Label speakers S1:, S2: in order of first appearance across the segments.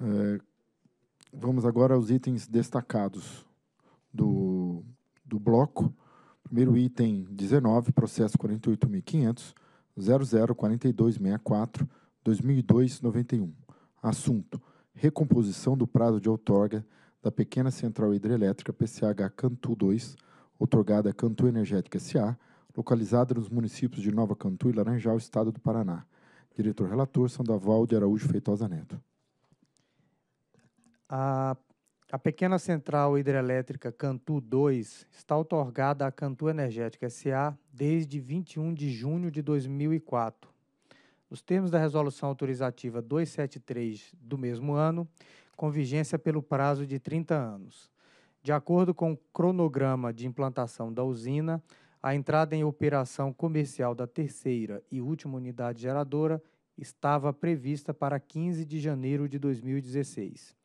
S1: É, vamos agora aos itens destacados do, do bloco. Primeiro item 19, processo 48.500.0042.64.2002.91. Assunto: recomposição do prazo de outorga da pequena central hidrelétrica PCH Cantu 2, outorgada Cantu Energética S.A., localizada nos municípios de Nova Cantu e Laranjal, Estado do Paraná. Diretor-relator Sandoval de Araújo Feitosa Neto.
S2: A, a pequena central hidrelétrica Cantu 2 está otorgada à Cantu Energética SA desde 21 de junho de 2004. Nos termos da Resolução Autorizativa 273 do mesmo ano, com vigência pelo prazo de 30 anos. De acordo com o cronograma de implantação da usina, a entrada em operação comercial da terceira e última unidade geradora estava prevista para 15 de janeiro de 2016.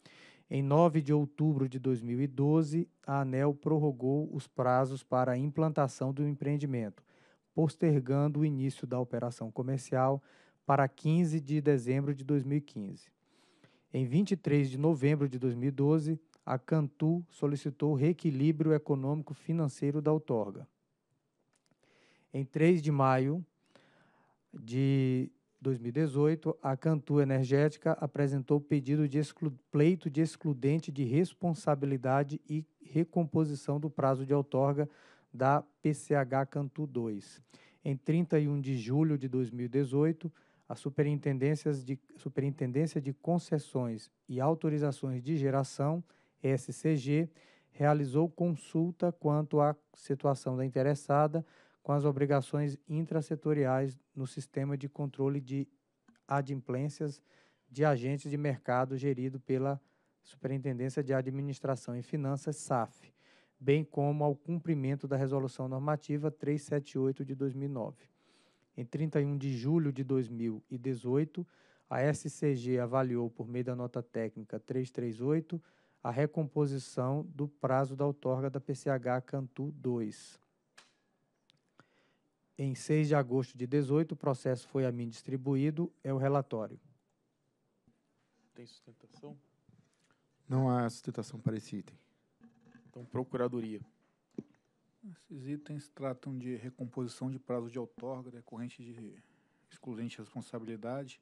S2: Em 9 de outubro de 2012, a ANEL prorrogou os prazos para a implantação do empreendimento, postergando o início da operação comercial para 15 de dezembro de 2015. Em 23 de novembro de 2012, a Cantu solicitou reequilíbrio econômico financeiro da outorga. Em 3 de maio de 2018, a Cantu Energética apresentou pedido de pleito de excludente de responsabilidade e recomposição do prazo de outorga da PCH Cantu 2. Em 31 de julho de 2018, a Superintendência de, Superintendência de Concessões e Autorizações de Geração, SCG, realizou consulta quanto à situação da interessada, com as obrigações intrasetoriais no sistema de controle de adimplências de agentes de mercado gerido pela Superintendência de Administração e Finanças, SAF, bem como ao cumprimento da Resolução Normativa 378 de 2009. Em 31 de julho de 2018, a SCG avaliou, por meio da nota técnica 338, a recomposição do prazo da outorga da PCH Cantu 2. Em 6 de agosto de 18, o processo foi a mim distribuído, é o relatório.
S3: Tem sustentação?
S1: Não há sustentação para esse item. Então, Procuradoria. Esses itens tratam de recomposição de prazo de outorga decorrente né, de excludente de responsabilidade.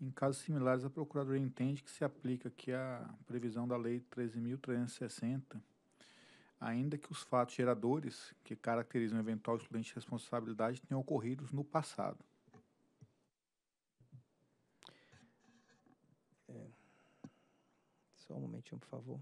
S1: Em casos similares, a Procuradoria entende que se aplica aqui a previsão da Lei 13.360, ainda que os fatos geradores que caracterizam o eventual excludente de responsabilidade tenham ocorrido no passado.
S2: É. Só um momentinho, por favor.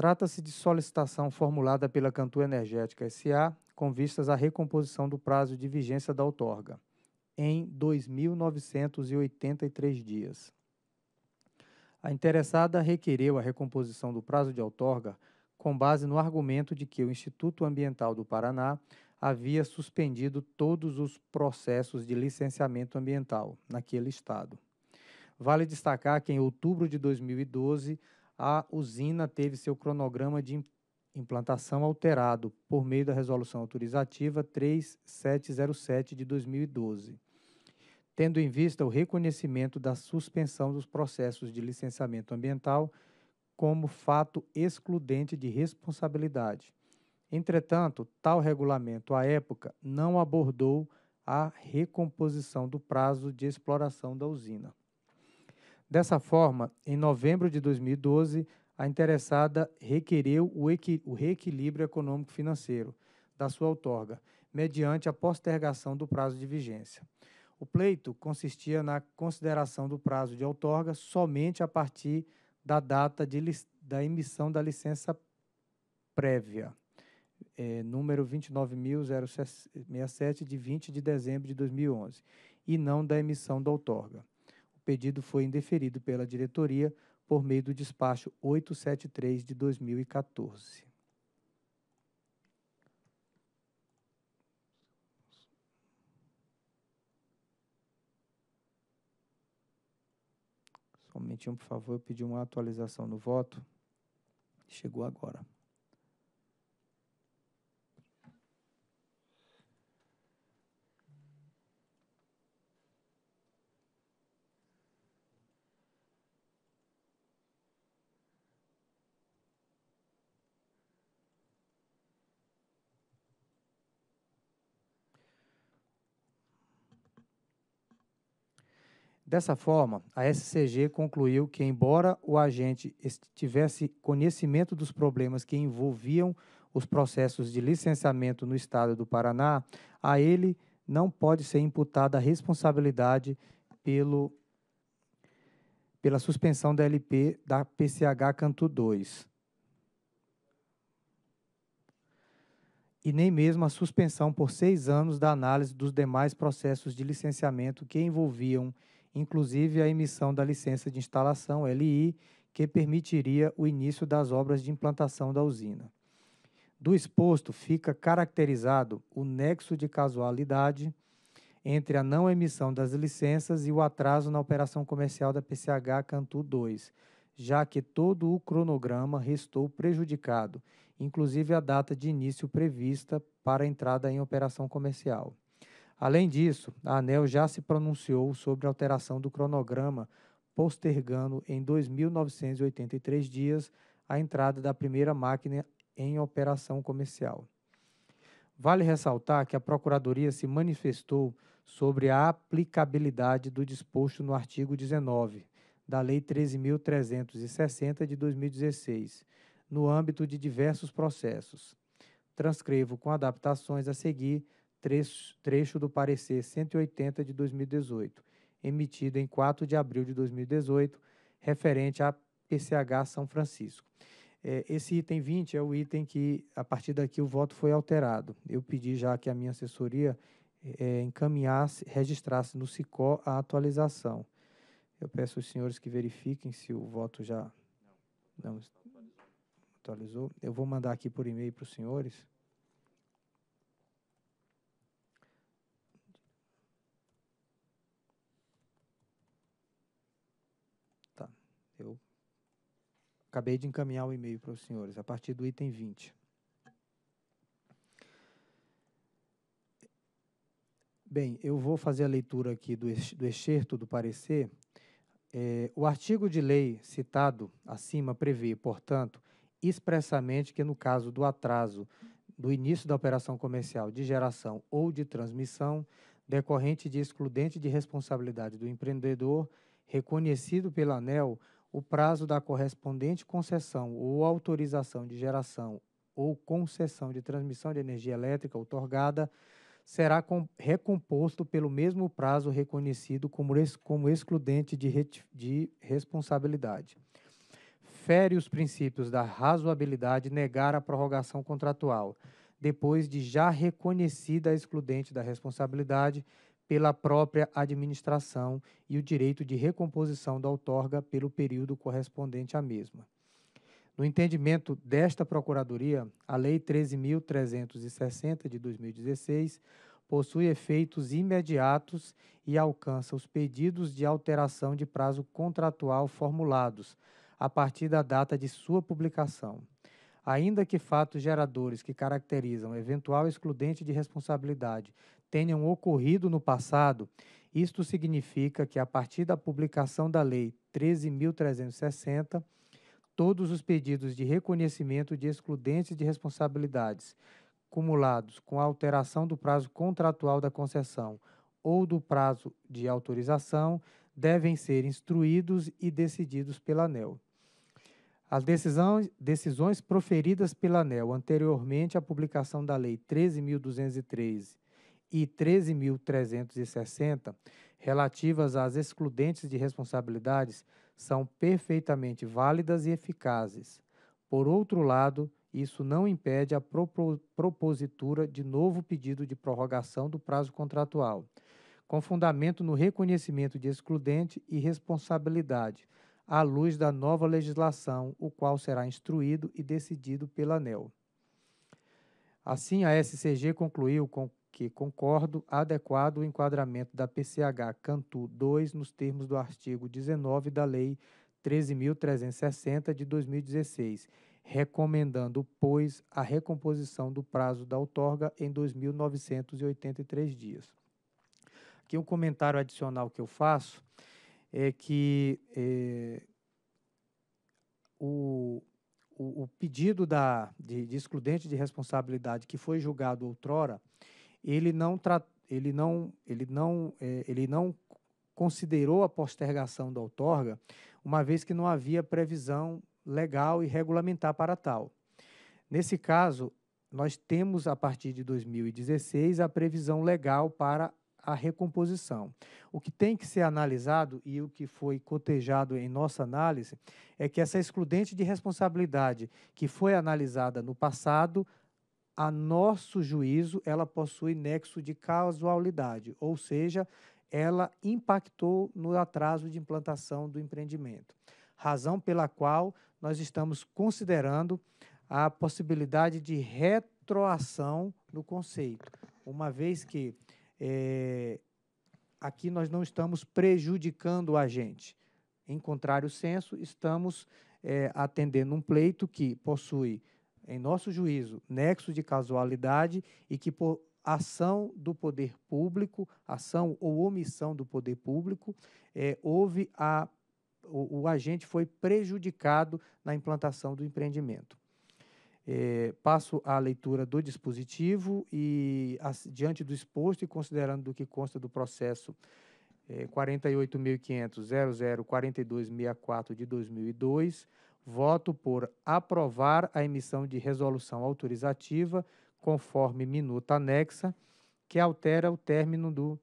S2: Trata-se de solicitação formulada pela Cantu Energética SA com vistas à recomposição do prazo de vigência da outorga em 2.983 dias. A interessada requereu a recomposição do prazo de outorga com base no argumento de que o Instituto Ambiental do Paraná havia suspendido todos os processos de licenciamento ambiental naquele estado. Vale destacar que em outubro de 2012 a usina teve seu cronograma de implantação alterado por meio da Resolução Autorizativa 3707 de 2012, tendo em vista o reconhecimento da suspensão dos processos de licenciamento ambiental como fato excludente de responsabilidade. Entretanto, tal regulamento à época não abordou a recomposição do prazo de exploração da usina. Dessa forma, em novembro de 2012, a interessada requereu o, equi o reequilíbrio econômico-financeiro da sua outorga, mediante a postergação do prazo de vigência. O pleito consistia na consideração do prazo de outorga somente a partir da data da emissão da licença prévia, é, número 29.067, de 20 de dezembro de 2011, e não da emissão da outorga pedido foi indeferido pela diretoria por meio do despacho 873 de 2014. Somente um, por favor, eu pedi uma atualização no voto. Chegou agora. Dessa forma, a SCG concluiu que, embora o agente tivesse conhecimento dos problemas que envolviam os processos de licenciamento no Estado do Paraná, a ele não pode ser imputada a responsabilidade pelo, pela suspensão da LP da PCH Canto 2. e nem mesmo a suspensão por seis anos da análise dos demais processos de licenciamento que envolviam inclusive a emissão da licença de instalação LI, que permitiria o início das obras de implantação da usina. Do exposto fica caracterizado o nexo de casualidade entre a não emissão das licenças e o atraso na operação comercial da PCH Cantu 2, já que todo o cronograma restou prejudicado, inclusive a data de início prevista para a entrada em operação comercial. Além disso, a ANEL já se pronunciou sobre a alteração do cronograma, postergando em 2.983 dias a entrada da primeira máquina em operação comercial. Vale ressaltar que a Procuradoria se manifestou sobre a aplicabilidade do disposto no artigo 19 da Lei 13.360 de 2016, no âmbito de diversos processos. Transcrevo com adaptações a seguir trecho, trecho do parecer 180 de 2018, emitido em 4 de abril de 2018, referente à PCH São Francisco. É, esse item 20 é o item que, a partir daqui, o voto foi alterado. Eu pedi já que a minha assessoria é, encaminhasse, registrasse no SICOR a atualização. Eu peço aos senhores que verifiquem se o voto já não, não atualizou. Eu vou mandar aqui por e-mail para os senhores. Acabei de encaminhar o e-mail para os senhores, a partir do item 20. Bem, eu vou fazer a leitura aqui do, do excerto do parecer. É, o artigo de lei citado acima prevê, portanto, expressamente que no caso do atraso do início da operação comercial de geração ou de transmissão, decorrente de excludente de responsabilidade do empreendedor, reconhecido pela ANEL, o prazo da correspondente concessão ou autorização de geração ou concessão de transmissão de energia elétrica otorgada será recomposto pelo mesmo prazo reconhecido como, como excludente de, de responsabilidade. Fere os princípios da razoabilidade negar a prorrogação contratual, depois de já reconhecida a excludente da responsabilidade, pela própria administração e o direito de recomposição da outorga pelo período correspondente à mesma. No entendimento desta Procuradoria, a Lei 13.360 de 2016 possui efeitos imediatos e alcança os pedidos de alteração de prazo contratual formulados a partir da data de sua publicação. Ainda que fatos geradores que caracterizam eventual excludente de responsabilidade tenham ocorrido no passado, isto significa que, a partir da publicação da Lei 13.360, todos os pedidos de reconhecimento de excludentes de responsabilidades cumulados com a alteração do prazo contratual da concessão ou do prazo de autorização devem ser instruídos e decididos pela ANEL. As decisões, decisões proferidas pela ANEL anteriormente à publicação da Lei 13.213 e 13.360, relativas às excludentes de responsabilidades, são perfeitamente válidas e eficazes. Por outro lado, isso não impede a propositura de novo pedido de prorrogação do prazo contratual, com fundamento no reconhecimento de excludente e responsabilidade, à luz da nova legislação, o qual será instruído e decidido pela ANEL. Assim, a SCG concluiu com que concordo adequado o enquadramento da PCH Cantu 2 nos termos do artigo 19 da Lei 13.360 de 2016, recomendando, pois, a recomposição do prazo da outorga em 2.983 dias. Aqui um comentário adicional que eu faço é que é, o, o, o, pedido da, de, de excludente de responsabilidade que foi julgado outrora, ele não, ele não, ele não, é, ele não considerou a postergação da outorga, uma vez que não havia previsão legal e regulamentar para tal. Nesse caso, nós temos, a partir de 2016, a previsão legal para a recomposição. O que tem que ser analisado e o que foi cotejado em nossa análise é que essa excludente de responsabilidade que foi analisada no passado a nosso juízo, ela possui nexo de causalidade, ou seja, ela impactou no atraso de implantação do empreendimento. Razão pela qual nós estamos considerando a possibilidade de retroação no conceito, uma vez que é, aqui nós não estamos prejudicando a gente. Em contrário senso, estamos é, atendendo um pleito que possui em nosso juízo, nexo de casualidade e que por ação do poder público, ação ou omissão do poder público, é, houve a o, o, agente foi prejudicado na implantação do empreendimento. É, passo à leitura do dispositivo e, diante do exposto e considerando do que consta do processo é, 48.500.004264 de 2002, voto por aprovar a emissão de resolução autorizativa, conforme minuta anexa, que altera o término do,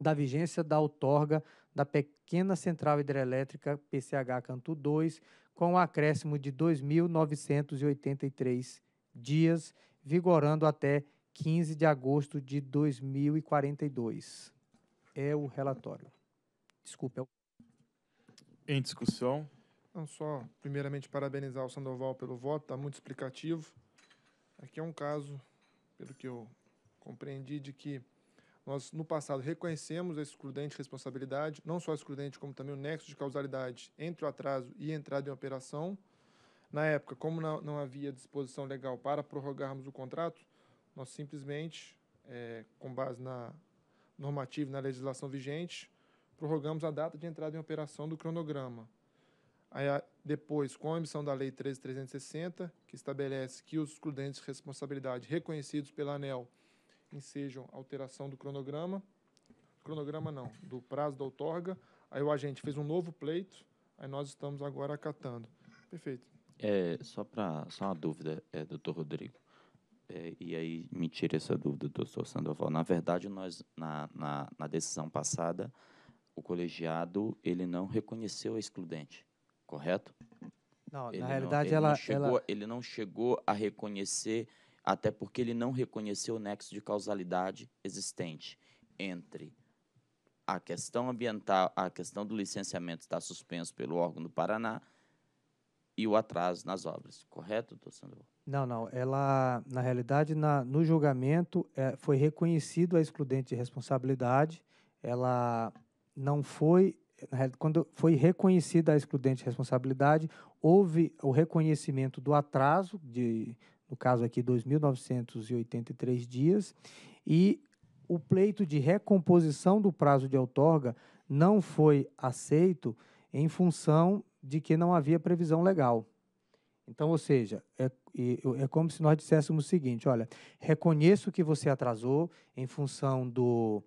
S2: da vigência da outorga da pequena central hidrelétrica PCH Cantu 2, com um acréscimo de 2.983 dias, vigorando até 15 de agosto de 2042. É o relatório. desculpe É o...
S3: Em discussão.
S4: Não só, primeiramente, parabenizar o Sandoval pelo voto, está muito explicativo. Aqui é um caso, pelo que eu compreendi, de que nós, no passado, reconhecemos a excludente responsabilidade, não só a excludente, como também o nexo de causalidade entre o atraso e a entrada em operação. Na época, como não havia disposição legal para prorrogarmos o contrato, nós simplesmente, é, com base na normativa e na legislação vigente, prorrogamos a data de entrada em operação do cronograma. Aí, depois, com a emissão da Lei 13.360, que estabelece que os excludentes de responsabilidade reconhecidos pela ANEL ensejam alteração do cronograma, cronograma não, do prazo da outorga, aí o agente fez um novo pleito, aí nós estamos agora acatando. Perfeito.
S5: É, só, para só uma dúvida, é, doutor Rodrigo, é, e aí me tira essa dúvida, doutor Sandoval. Na verdade, nós, na, na, na decisão passada, o colegiado ele não reconheceu a excludente correto? Não, ele na realidade ele ela, não chegou, ela... Ele não chegou a reconhecer, até porque ele não reconheceu o nexo de causalidade existente entre a questão ambiental, a questão do licenciamento está suspenso pelo órgão do Paraná e o atraso nas obras, correto, doutor Sandoval?
S2: Não, não. Ela, na realidade, na, no julgamento é, foi reconhecido a excludente de responsabilidade. Ela não foi quando foi reconhecida a excludente responsabilidade, houve o reconhecimento do atraso, de, no caso aqui, 2.983 dias, e o pleito de recomposição do prazo de outorga não foi aceito em função de que não havia previsão legal. Então, ou seja, é, é como se nós disséssemos o seguinte: olha, reconheço que você atrasou em função do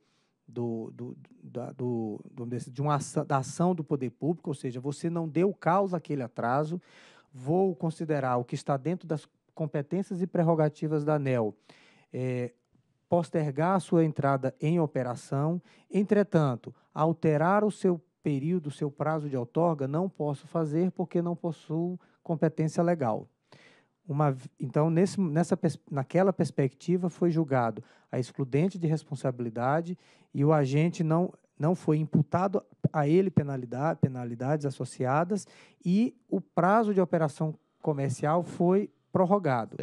S2: do, do, da, do, assim, de uma ação, da ação do poder público, ou seja, você não deu causa àquele atraso, vou considerar o que está dentro das competências e prerrogativas da ANEL, é, postergar a sua entrada em operação, entretanto, alterar o seu período, o seu prazo de outorga, não posso fazer porque não possuo competência legal uma, então, nesse, nessa, naquela perspectiva, foi julgado a excludente de responsabilidade e o agente não, não foi imputado a ele penalidade, penalidades associadas e o prazo de operação comercial foi prorrogado.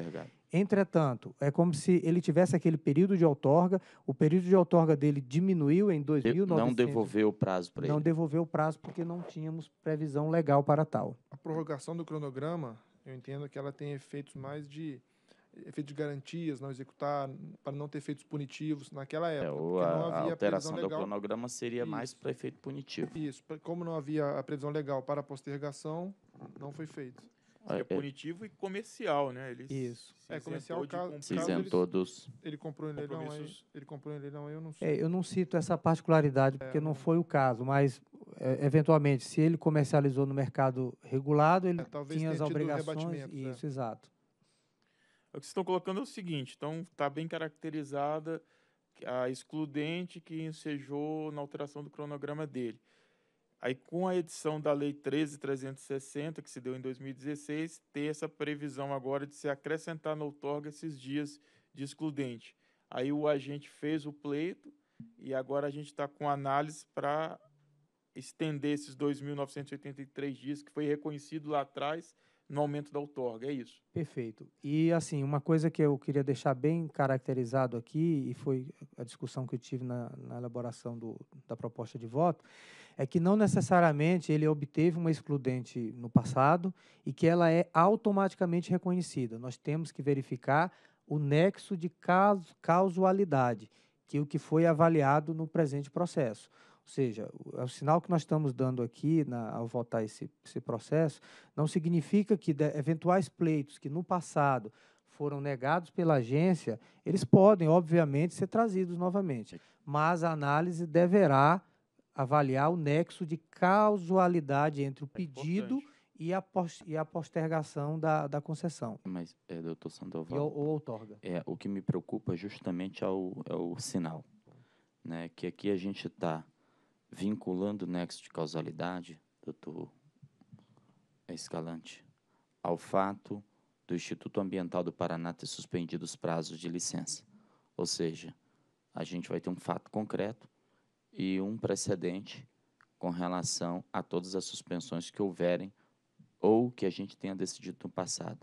S2: Entretanto, é como se ele tivesse aquele período de outorga, o período de outorga dele diminuiu em 2009. Não devolveu o prazo para ele. Não devolveu o prazo porque não tínhamos previsão legal para tal.
S4: A prorrogação do cronograma eu entendo que ela tem efeitos mais de efeitos de garantias, não executar, para não ter efeitos punitivos naquela
S5: é, época. É, ou a, a alteração do cronograma seria Isso. mais para efeito punitivo.
S4: Isso, como não havia a previsão legal para a postergação, não foi feito. É, é
S3: punitivo e comercial, né? Ele Isso. É
S4: comercial, é o caso se isentou ele, dos...
S3: Ele comprou em leilão, aí, ele comprou
S4: em
S2: leilão, eu não sei. É, eu não cito essa particularidade porque é, não foi o caso, mas é, eventualmente, se ele comercializou no mercado regulado, ele é, tinha as obrigações. Isso, exato.
S3: O que vocês estão colocando é o seguinte, então está bem caracterizada a excludente que ensejou na alteração do cronograma dele. Aí, com a edição da Lei 13.360, que se deu em 2016, tem essa previsão agora de se acrescentar na outorga esses dias de excludente. Aí o agente fez o pleito e agora a gente está com análise para estender esses 2.983 dias que foi reconhecido lá atrás no aumento da outorga, é isso.
S2: Perfeito. E, assim, uma coisa que eu queria deixar bem caracterizado aqui, e foi a discussão que eu tive na, na elaboração do, da proposta de voto, é que não necessariamente ele obteve uma excludente no passado e que ela é automaticamente reconhecida. Nós temos que verificar o nexo de causalidade, que é o que foi avaliado no presente processo. Ou seja, o, é o sinal que nós estamos dando aqui na, ao votar esse, esse processo não significa que de, eventuais pleitos que no passado foram negados pela agência, eles podem, obviamente, ser trazidos novamente. Mas a análise deverá avaliar o nexo de causalidade entre o é pedido e, a e a, postergação da, da concessão.
S5: Mas, é, doutor Sandoval. E, ou, ou outorga. É, o que me preocupa justamente é o, é o sinal. Né, que aqui a gente está vinculando o nexo de causalidade, doutor Escalante, ao fato do Instituto Ambiental do Paraná ter suspendido os prazos de licença. Ou seja, a gente vai ter um fato concreto e um precedente com relação a todas as suspensões que houverem ou que a gente tenha decidido no passado.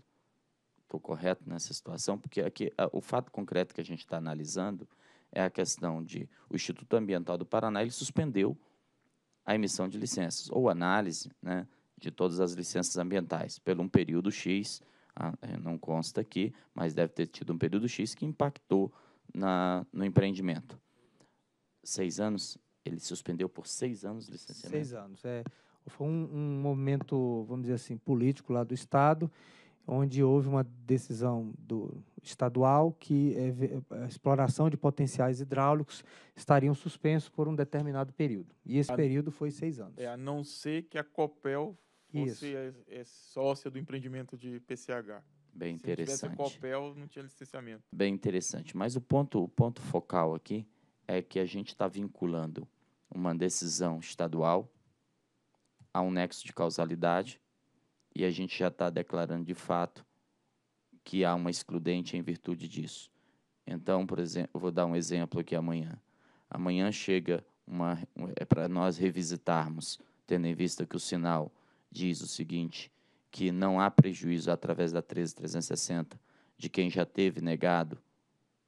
S5: Estou correto nessa situação? Porque aqui a, o fato concreto que a gente está analisando é a questão de o Instituto Ambiental do Paraná ele suspendeu a emissão de licenças ou análise né, de todas as licenças ambientais por um período X, ah, é, não consta aqui, mas deve ter tido um período X que impactou na, no empreendimento seis anos, ele suspendeu por seis anos o licenciamento? Seis
S2: anos, é. Foi um, um momento, vamos dizer assim, político lá do Estado, onde houve uma decisão do estadual que é, a exploração de potenciais hidráulicos estariam suspensos por um determinado período. E esse a, período foi seis anos.
S3: É, a não ser que a COPEL fosse é, é sócia do empreendimento de PCH. Bem Se interessante. Se tivesse a COPEL, não tinha licenciamento.
S5: Bem interessante. Mas o ponto, o ponto focal aqui é que a gente está vinculando uma decisão estadual a um nexo de causalidade e a gente já está declarando de fato que há uma excludente em virtude disso. Então, por exemplo, eu vou dar um exemplo aqui amanhã. Amanhã chega uma é para nós revisitarmos, tendo em vista que o sinal diz o seguinte, que não há prejuízo através da 13360 de quem já teve negado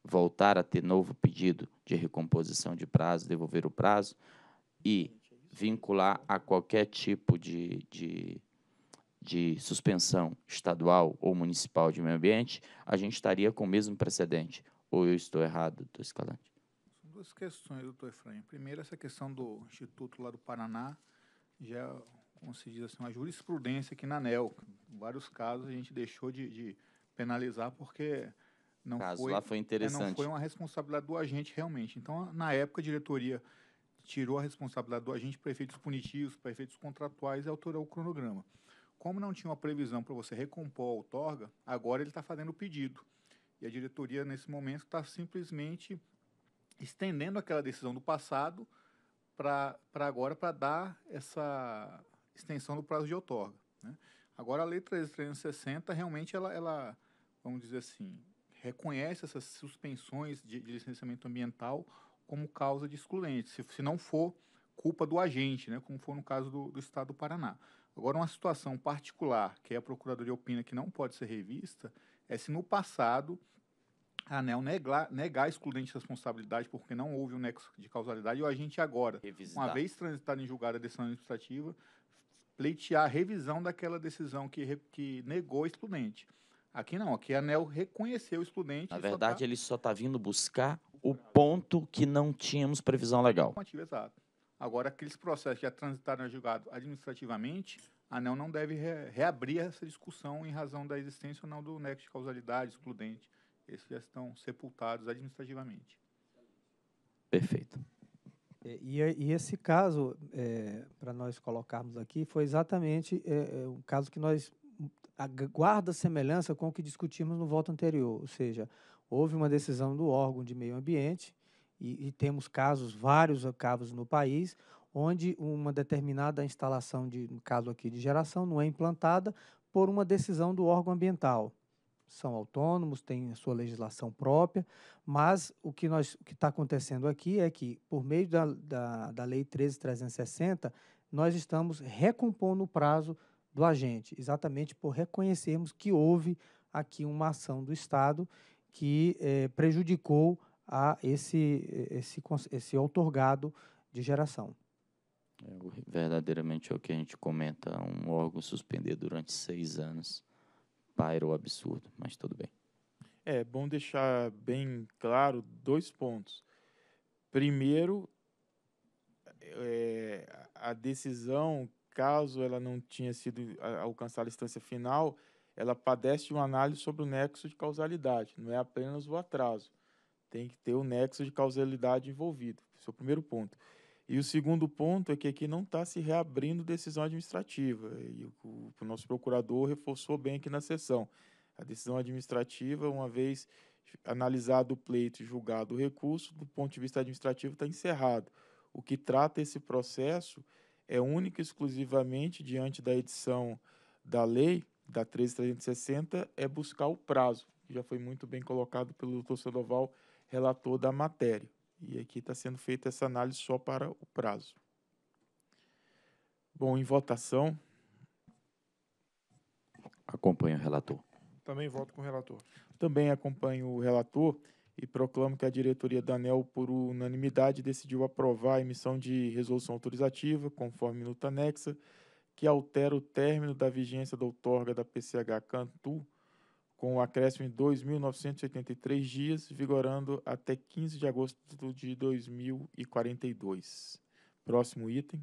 S5: voltar a ter novo pedido de recomposição de prazo, devolver o prazo e vincular a qualquer tipo de, de, de suspensão estadual ou municipal de meio ambiente, a gente estaria com o mesmo precedente. Ou eu estou errado, doutor Escalante?
S1: São duas questões, doutor Efraim. Primeiro, essa questão do Instituto lá do Paraná, já, é, como se diz assim, uma jurisprudência aqui na ANEL. Em vários casos a gente deixou de, de penalizar porque não caso foi, lá é, foi interessante. É, não foi uma responsabilidade do agente realmente. Então, na época, a diretoria tirou a responsabilidade do agente para efeitos punitivos, para efeitos contratuais e alterou o cronograma. Como não tinha uma previsão para você recompor a outorga, agora ele está fazendo o pedido. E a diretoria, nesse momento, está simplesmente estendendo aquela decisão do passado para agora, para dar essa extensão do prazo de outorga. Né? Agora, a Lei 13.360, realmente, ela, ela, vamos dizer assim, reconhece essas suspensões de, de licenciamento ambiental como causa de excludente, se, se, não for culpa do agente, né, como foi no caso do, do Estado do Paraná. Agora, uma situação particular que é a Procuradoria opina que não pode ser revista é se no passado a ANEL negar, negar excludente de responsabilidade porque não houve um nexo de causalidade e o agente agora, Revisitar. uma vez transitada em julgada a decisão administrativa, pleitear a revisão daquela decisão que, que negou excludente. Aqui não, aqui a ANEL reconheceu o excludente. Na tá verdade,
S5: tá... ele só está vindo buscar o ponto que não tínhamos previsão legal.
S1: Exato. Agora, aqueles processos que já transitaram julgado administrativamente, a ANEL não deve re reabrir essa discussão em razão da existência ou não do nexo de causalidade excludente. Esses já estão sepultados administrativamente.
S5: Perfeito.
S2: É, e, e, esse caso, é, para nós colocarmos aqui, foi exatamente é, é um caso que nós guarda semelhança com o que discutimos no voto anterior, ou seja, houve uma decisão do órgão de meio ambiente e, e temos casos, vários casos no país, onde uma determinada instalação, de, no caso aqui de geração, não é implantada por uma decisão do órgão ambiental. São autônomos, têm a sua legislação própria, mas o que está acontecendo aqui é que, por meio da, da, da Lei 13.360, nós estamos recompondo o prazo do agente, exatamente por reconhecermos que houve aqui uma ação do Estado que eh, prejudicou a esse, esse, esse outorgado de geração.
S5: É, verdadeiramente é o que a gente comenta, um órgão suspender durante seis anos paira o absurdo, mas tudo bem.
S3: É bom deixar bem claro dois pontos. Primeiro, é, a decisão caso ela não tinha sido alcançada a instância final, ela padece de uma análise sobre o nexo de causalidade, não é apenas o atraso. Tem que ter o nexo de causalidade envolvido. Esse é o primeiro ponto. E o segundo ponto é que aqui não está se reabrindo decisão administrativa. E o, o nosso procurador reforçou bem aqui na sessão. A decisão administrativa, uma vez analisado o pleito e julgado o recurso, do ponto de vista administrativo, está encerrado. O que trata esse processo é única e exclusivamente diante da edição da lei da 13360 é buscar o prazo, que já foi muito bem colocado pelo doutor Sandoval, relator da matéria. E aqui está sendo feita essa análise só para o prazo. Bom, em votação.
S5: Acompanho o relator.
S3: Também voto com o relator. Também acompanho o relator e proclamo que a diretoria da ANEL, por unanimidade, decidiu aprovar a emissão de resolução autorizativa, conforme minuta anexa, que altera o término da vigência da outorga da PCH Cantu, com o um acréscimo de 2.983 dias, vigorando até 15 de agosto de 2042. Próximo item.